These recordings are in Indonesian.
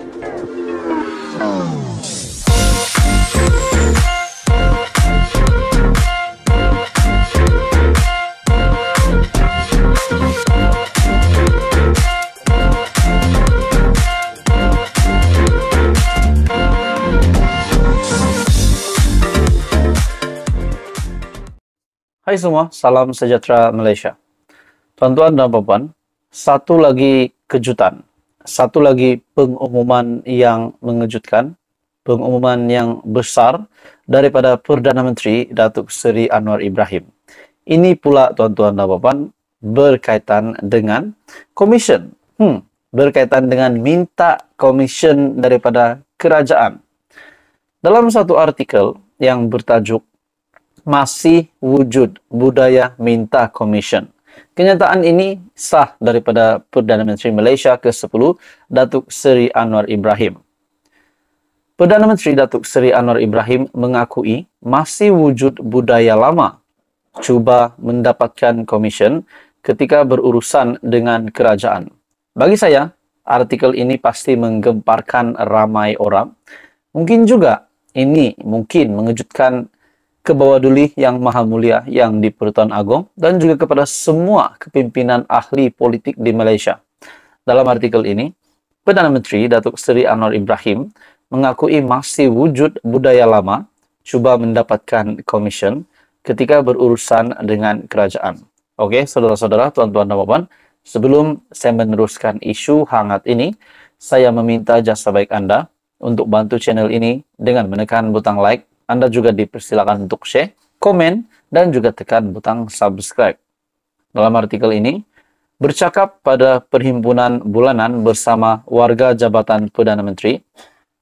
Hai semua, salam sejahtera Malaysia. Tuan-tuan dan puan satu lagi kejutan satu lagi pengumuman yang mengejutkan, pengumuman yang besar daripada Perdana Menteri Datuk Seri Anwar Ibrahim. Ini pula tuan-tuan dan puan berkaitan dengan komision. Hmm, berkaitan dengan minta komision daripada kerajaan. Dalam satu artikel yang bertajuk masih wujud budaya minta komision Kenyataan ini sah daripada Perdana Menteri Malaysia ke-10 Datuk Seri Anwar Ibrahim. Perdana Menteri Datuk Seri Anwar Ibrahim mengakui masih wujud budaya lama cuba mendapatkan komisen ketika berurusan dengan kerajaan. Bagi saya, artikel ini pasti menggemparkan ramai orang. Mungkin juga ini mungkin mengejutkan ke bawah duli yang Maha Mulia yang di Pertuan Agong dan juga kepada semua kepimpinan ahli politik di Malaysia. Dalam artikel ini, Perdana Menteri Datuk Seri Anwar Ibrahim mengakui masih wujud budaya lama cuba mendapatkan komision ketika berurusan dengan kerajaan. Oke, saudara-saudara, tuan-tuan dan puan, sebelum saya meneruskan isu hangat ini, saya meminta jasa baik Anda untuk bantu channel ini dengan menekan butang like anda juga dipersilakan untuk share, komen, dan juga tekan butang subscribe. Dalam artikel ini, bercakap pada perhimpunan bulanan bersama warga Jabatan Perdana Menteri,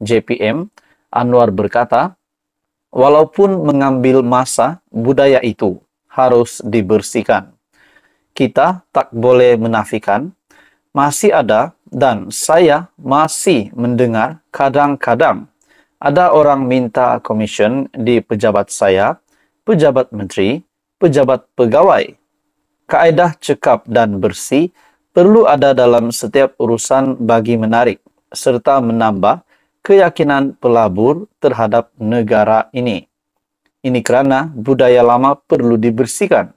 JPM, Anwar berkata, walaupun mengambil masa, budaya itu harus dibersihkan. Kita tak boleh menafikan, masih ada dan saya masih mendengar kadang-kadang ada orang minta komision di pejabat saya, pejabat menteri, pejabat pegawai. Kaedah cekap dan bersih perlu ada dalam setiap urusan bagi menarik serta menambah keyakinan pelabur terhadap negara ini. Ini kerana budaya lama perlu dibersihkan.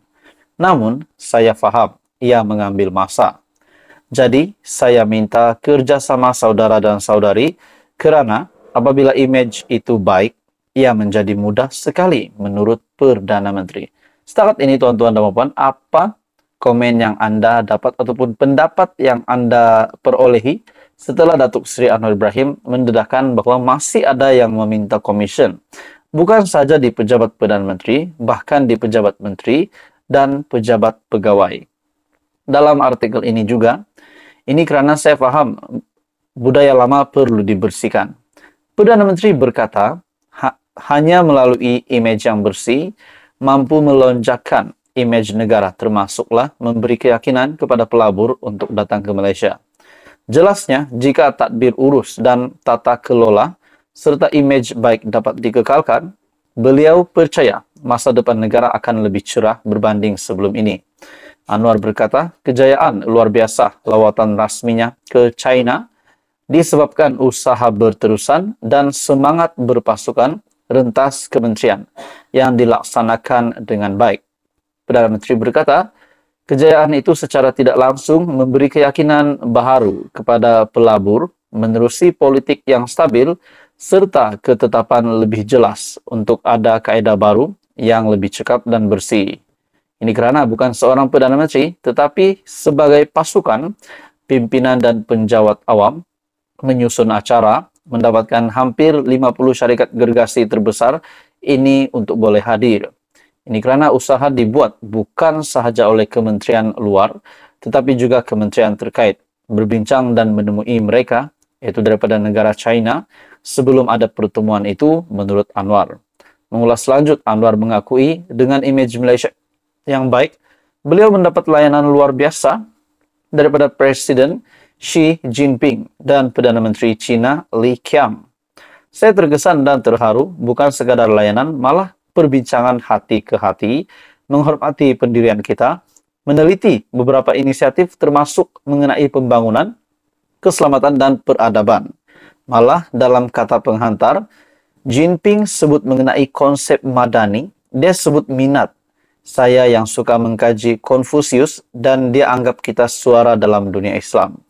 Namun, saya faham ia mengambil masa. Jadi, saya minta kerjasama saudara dan saudari kerana Apabila image itu baik, ia menjadi mudah sekali menurut Perdana Menteri. Setakat ini tuan-tuan dan puan, apa komen yang Anda dapat ataupun pendapat yang Anda perolehi setelah Datuk Sri Anwar Ibrahim mendedahkan bahwa masih ada yang meminta komision. Bukan saja di pejabat Perdana Menteri, bahkan di pejabat menteri dan pejabat pegawai. Dalam artikel ini juga, ini kerana saya faham budaya lama perlu dibersihkan. Perdana Menteri berkata, hanya melalui imej yang bersih mampu melonjakkan imej negara termasuklah memberi keyakinan kepada pelabur untuk datang ke Malaysia. Jelasnya, jika tadbir urus dan tata kelola serta imej baik dapat dikekalkan, beliau percaya masa depan negara akan lebih cerah berbanding sebelum ini. Anwar berkata, kejayaan luar biasa lawatan rasminya ke China disebabkan usaha berterusan dan semangat berpasukan rentas kementerian yang dilaksanakan dengan baik. Perdana Menteri berkata, kejayaan itu secara tidak langsung memberi keyakinan baharu kepada pelabur menerusi politik yang stabil serta ketetapan lebih jelas untuk ada kaedah baru yang lebih cekap dan bersih. Ini kerana bukan seorang Perdana Menteri, tetapi sebagai pasukan, pimpinan dan penjawat awam menyusun acara, mendapatkan hampir 50 syarikat gergasi terbesar ini untuk boleh hadir. Ini karena usaha dibuat bukan sahaja oleh kementerian luar, tetapi juga kementerian terkait berbincang dan menemui mereka, yaitu daripada negara China, sebelum ada pertemuan itu menurut Anwar. Mengulas lanjut, Anwar mengakui dengan image Malaysia yang baik, beliau mendapat layanan luar biasa daripada presiden Xi Jinping dan Perdana Menteri China Li Qiang. Saya terkesan dan terharu bukan sekadar layanan, malah perbincangan hati ke hati, menghormati pendirian kita, meneliti beberapa inisiatif termasuk mengenai pembangunan, keselamatan, dan peradaban. Malah dalam kata penghantar, Jinping sebut mengenai konsep madani, dia sebut minat. Saya yang suka mengkaji Konfusius dan dia anggap kita suara dalam dunia Islam.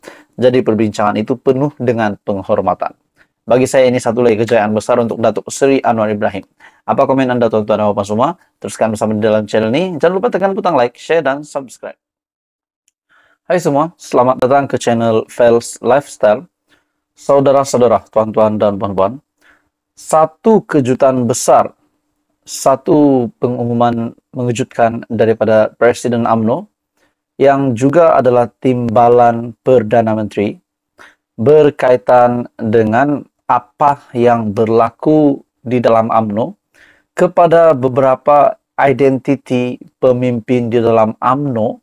Jadi perbincangan itu penuh dengan penghormatan. Bagi saya ini satu lagi kejayaan besar untuk Datuk Sri Anwar Ibrahim. Apa komen Anda tuan-tuan dan -tuan, bapak semua? Teruskan bersama di dalam channel ini. Jangan lupa tekan butang like, share, dan subscribe. Hai semua, selamat datang ke channel Fels Lifestyle. Saudara-saudara, tuan-tuan dan puan-puan, satu kejutan besar, satu pengumuman mengejutkan daripada Presiden AMNO yang juga adalah timbalan Perdana Menteri berkaitan dengan apa yang berlaku di dalam AMNO kepada beberapa identiti pemimpin di dalam AMNO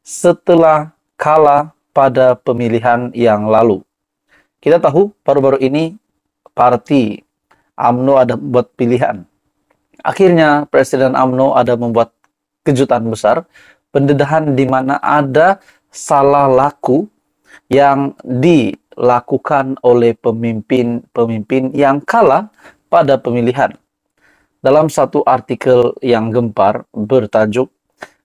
setelah kalah pada pemilihan yang lalu. Kita tahu baru-baru ini parti AMNO ada buat pilihan. Akhirnya Presiden AMNO ada membuat kejutan besar pendedahan di mana ada salah laku yang dilakukan oleh pemimpin-pemimpin yang kalah pada pemilihan. Dalam satu artikel yang gempar bertajuk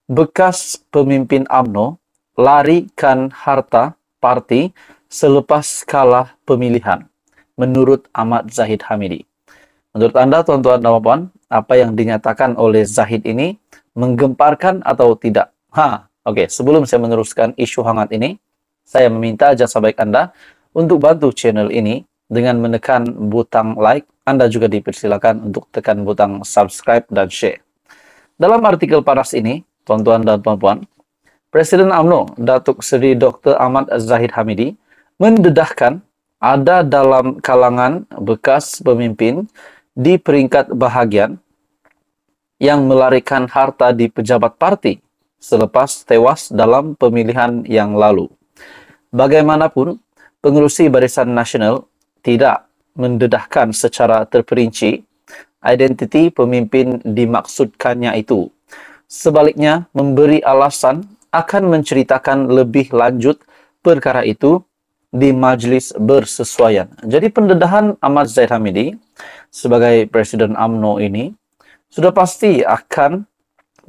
Bekas Pemimpin AMNO Larikan Harta Parti Selepas Kalah Pemilihan menurut Ahmad Zahid Hamidi. Menurut Anda, tuan-tuan dan puan, apa yang dinyatakan oleh Zahid ini menggemparkan atau tidak? Ha, oke. Okay. Sebelum saya meneruskan isu hangat ini, saya meminta jasa baik Anda untuk bantu channel ini dengan menekan butang like. Anda juga dipersilakan untuk tekan butang subscribe dan share. Dalam artikel panas ini, tuan-tuan dan puan-puan, Presiden AMNO, Datuk Seri Dr. Ahmad Zahid Hamidi, mendedahkan ada dalam kalangan bekas pemimpin di peringkat bahagian yang melarikan harta di pejabat parti selepas tewas dalam pemilihan yang lalu. Bagaimanapun, pengurusi Barisan Nasional tidak mendedahkan secara terperinci identiti pemimpin dimaksudkannya itu. Sebaliknya, memberi alasan akan menceritakan lebih lanjut perkara itu di majlis bersesuaian. Jadi pendedahan Ahmad Zaid Hamidi sebagai Presiden AMNO ini sudah pasti akan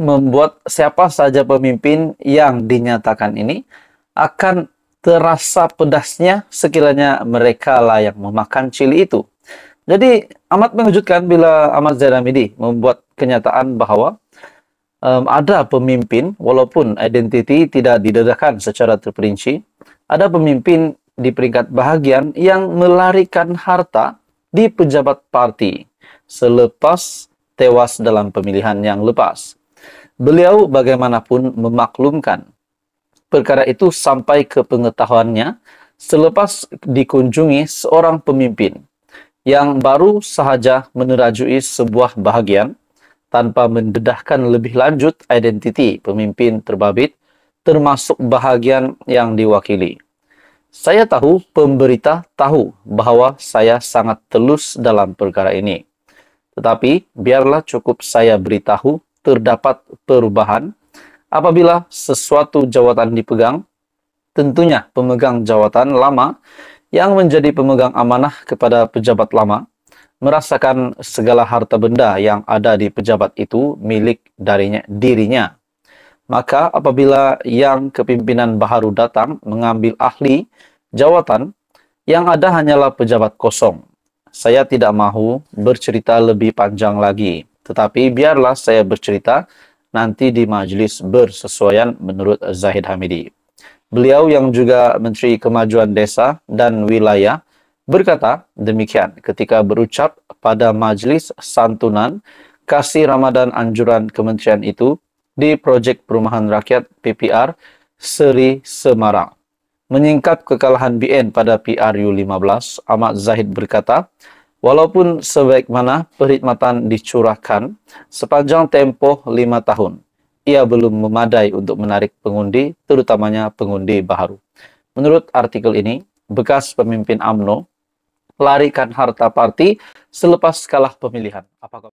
membuat siapa saja pemimpin yang dinyatakan ini akan terasa pedasnya sekiranya mereka lah yang memakan cili itu. Jadi amat mengejutkan bila Ahmad Zainamidi membuat kenyataan bahwa um, ada pemimpin walaupun identiti tidak didedahkan secara terperinci, ada pemimpin di peringkat bahagian yang melarikan harta di pejabat parti selepas tewas dalam pemilihan yang lepas. Beliau bagaimanapun memaklumkan perkara itu sampai ke pengetahuannya selepas dikunjungi seorang pemimpin yang baru sahaja menerajui sebuah bahagian tanpa mendedahkan lebih lanjut identiti pemimpin terbabit termasuk bahagian yang diwakili. Saya tahu pemberita tahu bahwa saya sangat telus dalam perkara ini. Tetapi biarlah cukup saya beritahu terdapat perubahan apabila sesuatu jawatan dipegang, tentunya pemegang jawatan lama yang menjadi pemegang amanah kepada pejabat lama merasakan segala harta benda yang ada di pejabat itu milik darinya dirinya. Maka apabila yang kepimpinan baharu datang mengambil ahli jawatan yang ada hanyalah pejabat kosong. Saya tidak mahu bercerita lebih panjang lagi. Tetapi biarlah saya bercerita nanti di majlis bersesuaian menurut Zahid Hamidi. Beliau yang juga Menteri Kemajuan Desa dan Wilayah berkata demikian ketika berucap pada majlis santunan kasih Ramadan anjuran kementerian itu di projek perumahan rakyat PPR Seri Semarang. Menyingkap kekalahan BN pada PRU 15, Ahmad Zahid berkata, Walaupun sebaik mana perkhidmatan dicurahkan sepanjang tempo lima tahun, ia belum memadai untuk menarik pengundi, terutamanya pengundi baru. Menurut artikel ini, bekas pemimpin AMNO melarikan harta parti selepas kalah pemilihan. Apakah